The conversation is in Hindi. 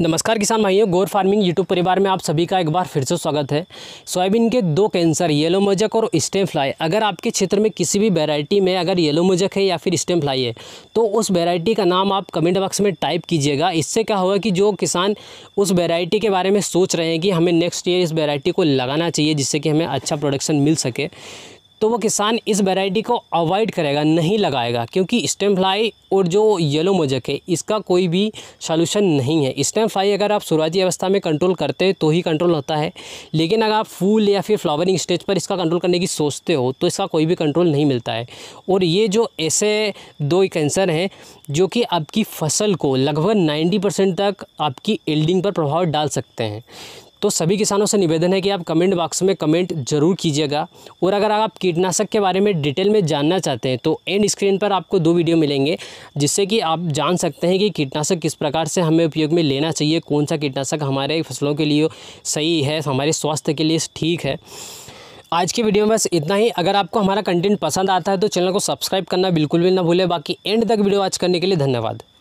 नमस्कार किसान भाइयों गोर फार्मिंग यूट्यूब परिवार में आप सभी का एक बार फिर से स्वागत है सोयाबीन के दो कैंसर येलो मोजक और स्टेम फ्लाई अगर आपके क्षेत्र में किसी भी वैरायटी में अगर येलो मोजक है या फिर स्टेम फ्लाई है तो उस वैरायटी का नाम आप कमेंट बॉक्स में टाइप कीजिएगा इससे क्या होगा कि जो किसान उस वेरायटी के बारे में सोच रहे हैं कि हमें नेक्स्ट ईयर इस वेरायटी को लगाना चाहिए जिससे कि हमें अच्छा प्रोडक्शन मिल सके तो वो किसान इस वैरायटी को अवॉइड करेगा नहीं लगाएगा क्योंकि स्टेम फ्लाई और जो येलो मोजक है इसका कोई भी सोल्यूशन नहीं है स्टेम फ्लाई अगर आप शुरुआती अवस्था में कंट्रोल करते हैं तो ही कंट्रोल होता है लेकिन अगर आप फूल या फिर फ्लावरिंग स्टेज पर इसका कंट्रोल करने की सोचते हो तो इसका कोई भी कंट्रोल नहीं मिलता है और ये जो ऐसे दो कैंसर हैं जो कि आपकी फसल को लगभग नाइन्टी परसेंट तक आपकी एल्डिंग पर प्रभाव डाल सकते हैं तो सभी किसानों से निवेदन है कि आप कमेंट बॉक्स में कमेंट जरूर कीजिएगा और अगर आप कीटनाशक के बारे में डिटेल में जानना चाहते हैं तो एंड स्क्रीन पर आपको दो वीडियो मिलेंगे जिससे कि आप जान सकते हैं कि कीटनाशक किस प्रकार से हमें उपयोग में लेना चाहिए कौन सा कीटनाशक हमारे फसलों के लिए सही है हमारे स्वास्थ्य के लिए ठीक है आज की वीडियो में बस इतना ही अगर आपको हमारा कंटेंट पसंद आता है तो चैनल को सब्सक्राइब करना बिल्कुल भी ना भूलें बाकी एंड तक वीडियो आज करने के लिए धन्यवाद